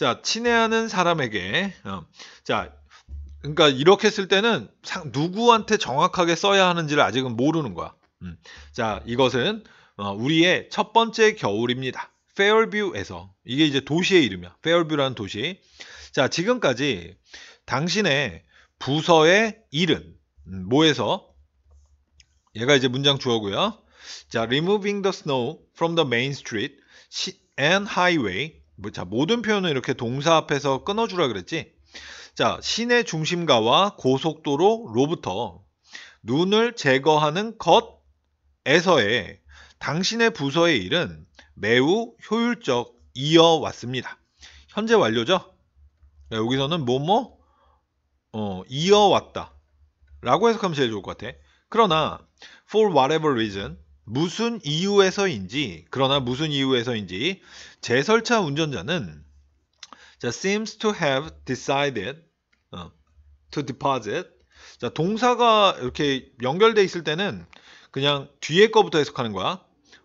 자, 친애하는 사람에게. 어, 자, 그러니까 이렇게 쓸 때는 상, 누구한테 정확하게 써야 하는지를 아직은 모르는 거야. 음. 자, 이것은 어, 우리의 첫 번째 겨울입니다. 페어뷰에서 이게 이제 도시의 이름이야. 페어뷰라는 도시. 자, 지금까지 당신의 부서의 일은 음, 뭐에서 얘가 이제 문장 주어고요. 자, removing the snow from the main street and highway 뭐, 자, 모든 표현은 이렇게 동사 앞에서 끊어주라 그랬지? 자, 시내 중심가와 고속도로로부터 눈을 제거하는 것에서의 당신의 부서의 일은 매우 효율적 이어왔습니다. 현재 완료죠? 여기서는 뭐뭐 뭐? 어, 이어왔다 라고 해석하면 제일 좋을 것 같아. 그러나 for whatever reason 무슨 이유에서인지 그러나 무슨 이유에서인지 제설차 운전자는 자, seems to have decided 어, to deposit 자, 동사가 이렇게 연결돼 있을 때는 그냥 뒤에 거부터 해석하는 거야.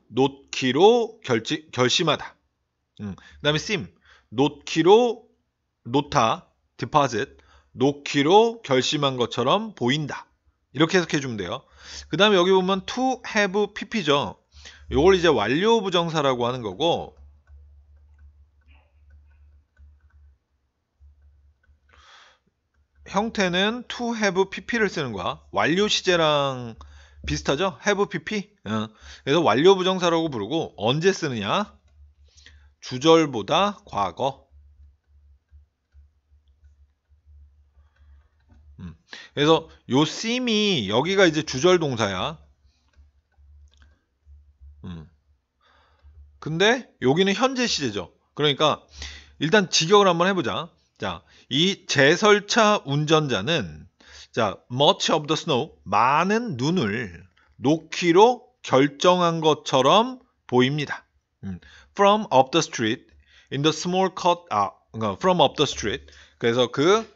놓기로 결지, 결심하다. 음, 그 다음에 sim, 놓기로 놓다, deposit, 놓기로 결심한 것처럼 보인다. 이렇게 해석해 주면 돼요. 그 다음에 여기 보면 to have pp죠. 요걸 이제 완료 부정사라고 하는 거고 형태는 to have pp를 쓰는 거야. 완료 시제랑 비슷하죠? have pp. 어. 그래서 완료 부정사라고 부르고 언제 쓰느냐? 주절보다 과거. 음. 그래서 요 씀이 여기가 이제 주절 동사야. 음. 근데 여기는 현재 시제죠. 그러니까 일단 직역을 한번 해보자. 자, 이 제설차 운전자는 자, much of the snow, 많은 눈을 놓기로 결정한 것처럼 보입니다. 음. from up the street in the small cut, 아, 그러니까 from up the street. 그래서 그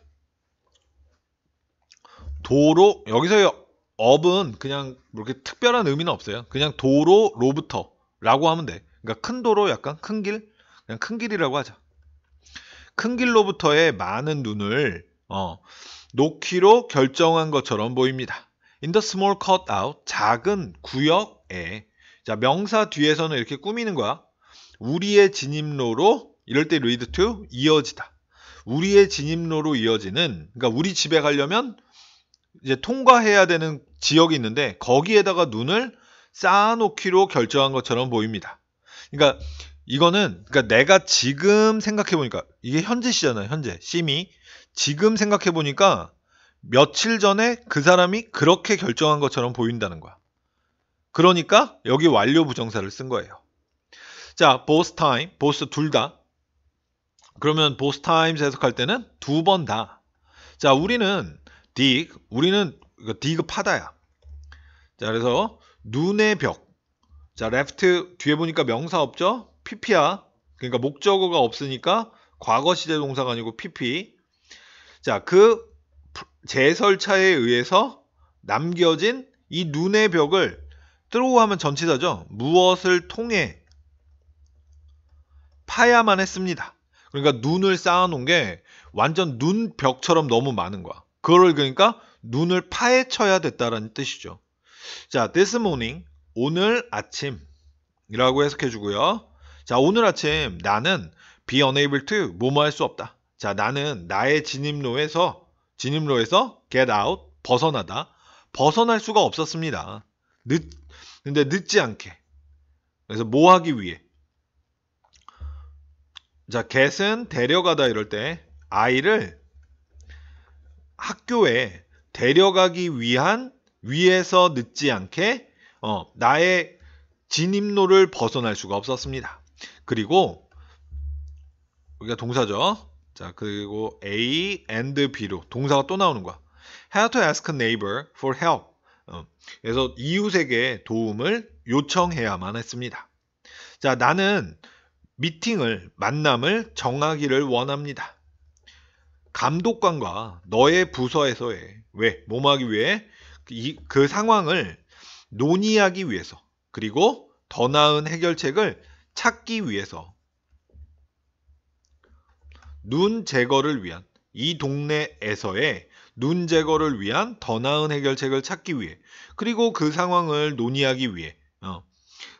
도로 여기서요 업은 그냥 뭐 이렇게 특별한 의미는 없어요. 그냥 도로로부터라고 하면 돼. 그러니까 큰 도로 약간 큰 길, 그냥 큰 길이라고 하자. 큰 길로부터의 많은 눈을 어, 놓기로 결정한 것처럼 보입니다. In the small cutout, 작은 구역에 자 명사 뒤에서는 이렇게 꾸미는 거야. 우리의 진입로로 이럴 때 read to 이어지다. 우리의 진입로로 이어지는 그러니까 우리 집에 가려면 이제 통과해야 되는 지역이 있는데 거기에다가 눈을 쌓아놓기로 결정한 것처럼 보입니다. 그러니까 이거는 그러니까 내가 지금 생각해 보니까 이게 현재 시잖아요. 현재 심이 지금 생각해 보니까 며칠 전에 그 사람이 그렇게 결정한 것처럼 보인다는 거야. 그러니까 여기 완료 부정사를 쓴 거예요. 자, both time, both 둘 다. 그러면 both times 해석할 때는 두 번 다. 자, 우리는 d 우리는 dig 파다야. 자 그래서 눈의 벽. 자 l e f 뒤에 보니까 명사 없죠? pp야. 그러니까 목적어가 없으니까 과거 시제 동사가 아니고 pp. 자그 제설차에 의해서 남겨진 이 눈의 벽을 t h r o u 하면 전치사죠. 무엇을 통해 파야만 했습니다. 그러니까 눈을 쌓아놓은 게 완전 눈 벽처럼 너무 많은 거야. 그걸를 그러니까 눈을 파헤쳐야 됐다라는 뜻이죠. 자, this morning 오늘 아침이라고 해석해 주고요. 자, 오늘 아침 나는 be unable to 뭐뭐 할 수 없다. 자, 나는 나의 진입로에서 진입로에서 get out 벗어나다 벗어날 수가 없었습니다. 늦 근데 늦지 않게 그래서 뭐 하기 위해 자 get은 데려가다 이럴 때 아이를 학교에 데려가기 위한 위에서 늦지 않게 어, 나의 진입로를 벗어날 수가 없었습니다. 그리고 우리가 동사죠. 자 그리고 A and B로 동사가 또 나오는 거야. Had to ask a neighbor for help. 어, 그래서 이웃에게 도움을 요청해야만 했습니다. 자 나는 미팅을 만남을 정하기를 원합니다. 감독관과 너의 부서에서의 왜뭐하기 위해 이, 그 상황을 논의하기 위해서 그리고 더 나은 해결책을 찾기 위해서 눈 제거를 위한 이 동네에서의 눈 제거를 위한 더 나은 해결책을 찾기 위해 그리고 그 상황을 논의하기 위해 어,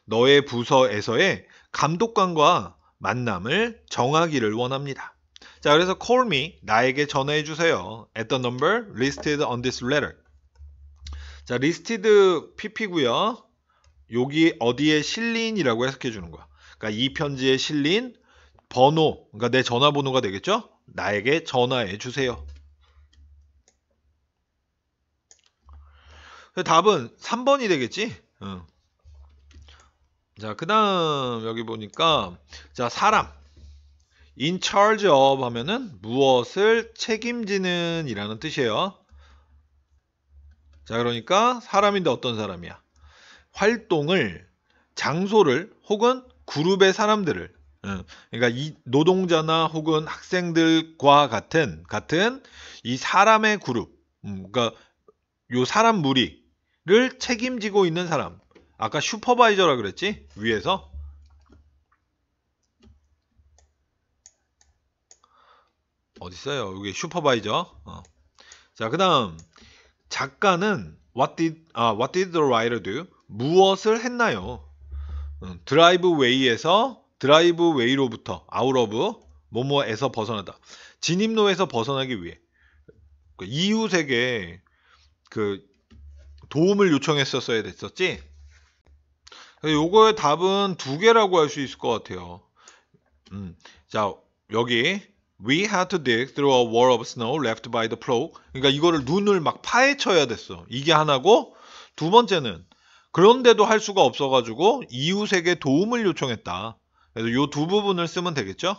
너의 부서에서의 감독관과 만남을 정하기를 원합니다. 자, 그래서 call me 나에게 전화해 주세요. at the number listed on this letter. 자, listed pp고요. 여기 어디에 실린이라고 해석해 주는 거야. 그러니까 이 편지에 실린 번호, 그러니까 내 전화번호가 되겠죠? 나에게 전화해 주세요. 답은 3번이 되겠지? 응. 자, 그 다음 여기 보니까 자, 사람 in charge of 하면은 무엇을 책임지는 이라는 뜻이에요. 자, 그러니까 사람인데 어떤 사람이야? 활동을, 장소를 혹은 그룹의 사람들을 그러니까 이 노동자나 혹은 학생들과 같은 같은 이 사람의 그룹 음, 그러니까 요 사람 무리를 책임지고 있는 사람 아까 슈퍼바이저라 그랬지 위에서 어딨어요? 여기 슈퍼바이저. 어. 자, 그 다음. 작가는 what did, 아, what did the writer do? 무엇을 했나요? 음, 어, 드라이브웨이에서 드라이브웨이로부터 아웃 오브 뭐뭐에서 벗어나다. 진입로에서 벗어나기 위해 그 이웃에게 그 도움을 요청했었어야 됐었지. 요거의 답은 두 개라고 할 수 있을 것 같아요. 음, 자 여기 We had to dig through a wall of snow left by the plow. 그러니까 이거를 눈을 막 파헤쳐야 됐어. 이게 하나고 두 번째는 그런데도 할 수가 없어가지고 이웃에게 도움을 요청했다. 그래서 이두 부분을 쓰면 되겠죠?